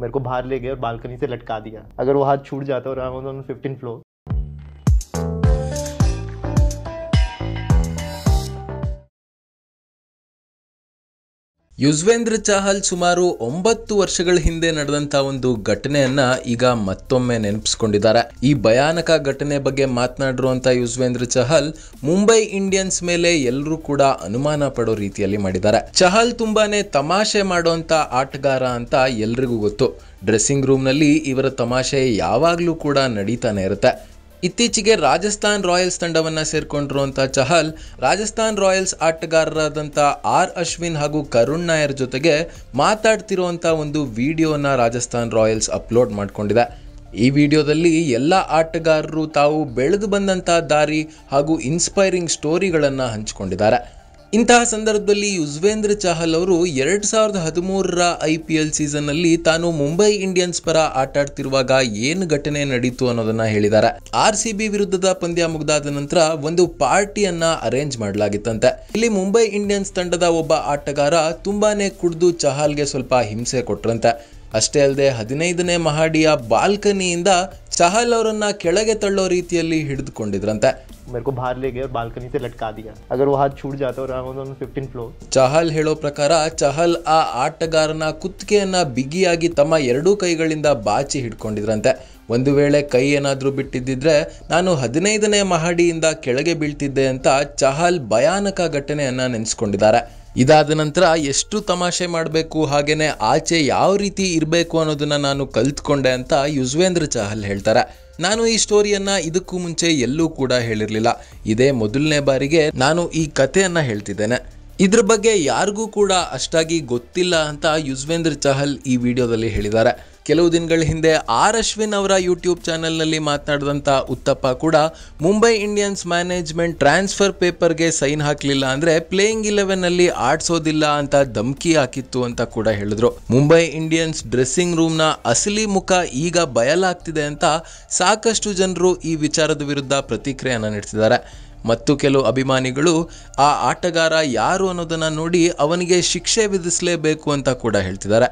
मेरे को बाहर ले गए और बालकनी से लटका दिया अगर वो हाथ छूट जाता और I on fifteen floor Yuzvendra Chahal ಸುಮಾರು ಒಂಬತ್ತು ವರ್ಷಗಳ ಹಿಂದೆ ನಡೆದಂತ ಒಂದು ಘಟನೆಯನ್ನ ಈಗ ಮತ್ತೊಮ್ಮೆ ನೆನಪಿಸ್ಕೊಂಡಿದ್ದಾರೆ ಈ ಭಯಾನಕ ಘಟನೆ ಬಗ್ಗೆ ಮಾತನಾಡಿರುವಂತ ಯುಜ್ವೇಂದ್ರ ಚಹಲ್ ಮುಂಬೈ ಇಂಡಿಯನ್ಸ್ ಮೇಲೆ ಎಲ್ಲರೂ ಕೂಡ ಅನುಮಾನ ಪಡೋ ರೀತಿಯಲ್ಲಿ ಮಾಡಿದ್ದಾರೆ ಚಹಲ್ ತುಂಬಾನೇ ತಮಾಷೆ ಮಾಡುವಂತ ಆಟಗಾರ ಅಂತ ಎಲ್ರಿಗೂ ಗೊತ್ತು ಡ್ರೆಸ್ಸಿಂಗ್ ರೂಮ್ನಲ್ಲಿ ಇವರ ತಮಾಷೆ ಯಾವಾಗಲೂ ಕೂಡ ನಡೀತಾನೆ ಇರುತ್ತೆ ಇತ್ತೀಚೆಗೆ ರಾಜಸ್ಥಾನ್ ರಾಯಲ್ಸ್ ತಂಡವನ್ನು ಸೇರಿಕೊಂಡಿರುವಂಥ ಚಹಲ್ ರಾಜಸ್ಥಾನ್ ರಾಯಲ್ಸ್ ಆಟಗಾರರಾದಂಥ ಆರ್ ಅಶ್ವಿನ್ ಹಾಗೂ ಕರುಣ್ ನಾಯರ್ ಜೊತೆಗೆ ಮಾತಾಡ್ತಿರುವಂಥ ಒಂದು ವಿಡಿಯೋನ ರಾಜಸ್ಥಾನ್ ರಾಯಲ್ಸ್ ಅಪ್ಲೋಡ್ ಮಾಡಿಕೊಂಡಿದೆ ಈ ವಿಡಿಯೋದಲ್ಲಿ ಎಲ್ಲ ಆಟಗಾರರು ತಾವು ಬೆಳೆದು ಬಂದಂಥ ದಾರಿ ಹಾಗೂ ಇನ್ಸ್ಪೈರಿಂಗ್ ಸ್ಟೋರಿಗಳನ್ನು ಹಂಚಿಕೊಂಡಿದ್ದಾರೆ ಇಂತಹ ಸಂದರ್ಭದಲ್ಲಿ ಯುಜ್ವೇಂದ್ರ ಚಹಲ್ ಅವರು ಎರಡ್ ಸಾವಿರದ ಹದಿಮೂರರ ಐ ಪಿ ಎಲ್ ಸೀಸನ್ನಲ್ಲಿ ತಾನು ಮುಂಬೈ ಇಂಡಿಯನ್ಸ್ ಪರ ಆಟಾಡ್ತಿರುವಾಗ ಏನು ಘಟನೆ ನಡೀತು ಅನ್ನೋದನ್ನ ಹೇಳಿದ್ದಾರೆ ಆರ್ ಸಿ ಬಿ ವಿರುದ್ಧದ ಪಂದ್ಯ ಮುಗಿದಾದ ನಂತರ ಒಂದು ಪಾರ್ಟಿಯನ್ನ ಅರೇಂಜ್ ಮಾಡಲಾಗಿತ್ತಂತೆ ಇಲ್ಲಿ ಮುಂಬೈ ಇಂಡಿಯನ್ಸ್ ತಂಡದ ಒಬ್ಬ ಆಟಗಾರ ತುಂಬಾನೇ ಕುಡಿದು ಚಹಾಲ್ಗೆ ಸ್ವಲ್ಪ ಹಿಂಸೆ ಕೊಟ್ರಂತೆ ಅಷ್ಟೇ ಅಲ್ಲದೆ ಹದಿನೈದನೇ ಮಹಡಿಯ ಬಾಲ್ಕನಿಯಿಂದ ಚಹಲ್ ಅವರನ್ನ ಕೆಳಗೆ ತಳ್ಳೋ ರೀತಿಯಲ್ಲಿ ಹಿಡಿದುಕೊಂಡಿದ್ರಂತೆ ಮೇರೆ को बाहर ले गए और बालकनी से ಫಿಫ್ಟೀನ್ दिया ಚಹಲ್ ಹೇಳೋ ಪ್ರಕಾರ ಚಹಲ್ ಆ ಆಟಗಾರನ ಕುತ್ತಿಗೆಯನ್ನ ಬಿಗಿಯಾಗಿ ತಮ್ಮ ಎರಡೂ ಕೈಗಳಿಂದ ಬಾಚಿ ಹಿಡ್ಕೊಂಡಿದ್ರಂತೆ ಒಂದು ವೇಳೆ ಕೈ ಏನಾದರೂ ಬಿಟ್ಟಿದ್ದಿದ್ರೆ ನಾನು ಹದಿನೈದನೇ ಮಹಡಿಯಿಂದ ಕೆಳಗೆ ಬೀಳ್ತಿದ್ದೆ ಅಂತ ಚಹಲ್ ಭಯಾನಕ ಘಟನೆಯನ್ನ ನೆನೆಸ್ಕೊಂಡಿದ್ದಾರೆ ಇದಾದ ನಂತರ ಎಷ್ಟು ತಮಾಷೆ ಮಾಡಬೇಕು ಹಾಗೇನೆ ಆಚೆ ಯಾವ ರೀತಿ ಇರಬೇಕು ಅನ್ನೋದನ್ನು ನಾನು ಕಲ್ತ್ಕೊಂಡೆ ಅಂತ ಯುಜ್ವೇಂದ್ರ ಚಹಲ್ ಹೇಳ್ತಾರೆ ನಾನು ಈ ಸ್ಟೋರಿಯನ್ನ ಇದಕ್ಕೂ ಮುಂಚೆ ಎಲ್ಲೂ ಕೂಡ ಹೇಳಿರಲಿಲ್ಲ ಇದೇ ಮೊದಲನೇ ಬಾರಿಗೆ ನಾನು ಈ ಕಥೆಯನ್ನು ಹೇಳ್ತಿದ್ದೇನೆ ಇದ್ರ ಬಗ್ಗೆ ಯಾರಿಗೂ ಕೂಡ ಅಷ್ಟಾಗಿ ಗೊತ್ತಿಲ್ಲ ಅಂತ ಯುಜ್ವೇಂದ್ರ ಚಹಲ್ ಈ ವಿಡಿಯೋದಲ್ಲಿ ಹೇಳಿದ್ದಾರೆ ಕೆಲವು ದಿನಗಳ ಹಿಂದೆ ಆರ್ ಅಶ್ವಿನ್ ಅವರ ಯೂಟ್ಯೂಬ್ ಚಾನೆಲ್ನಲ್ಲಿ ಮಾತನಾಡಿದಂಥ ಉತ್ತಪ್ಪ ಕೂಡ ಮುಂಬೈ ಇಂಡಿಯನ್ಸ್ ಮ್ಯಾನೇಜ್ಮೆಂಟ್ ಟ್ರಾನ್ಸ್ಫರ್ ಪೇಪರ್ಗೆ ಸೈನ್ ಹಾಕಲಿಲ್ಲ ಅಂದರೆ ಪ್ಲೇಯಿಂಗ್ ಇಲೆವೆನ್ನಲ್ಲಿ ಆಡಿಸೋದಿಲ್ಲ ಅಂತ ಧಮ್ಕಿ ಹಾಕಿತ್ತು ಅಂತ ಕೂಡ ಹೇಳಿದ್ರು ಮುಂಬೈ ಇಂಡಿಯನ್ಸ್ ಡ್ರೆಸ್ಸಿಂಗ್ ರೂಮ್ನ ಅಸಲಿ ಮುಖ ಈಗ ಬಯಲಾಗ್ತಿದೆ ಅಂತ ಸಾಕಷ್ಟು ಜನರು ಈ ವಿಚಾರದ ವಿರುದ್ಧ ಪ್ರತಿಕ್ರಿಯೆಯನ್ನು ನಡೆಸಿದ್ದಾರೆ ಮತ್ತು ಕೆಲವು ಅಭಿಮಾನಿಗಳು ಆ ಆಟಗಾರ ಯಾರು ಅನ್ನೋದನ್ನು ನೋಡಿ ಅವನಿಗೆ ಶಿಕ್ಷೆ ವಿಧಿಸಲೇಬೇಕು ಅಂತ ಕೂಡ ಹೇಳ್ತಿದ್ದಾರೆ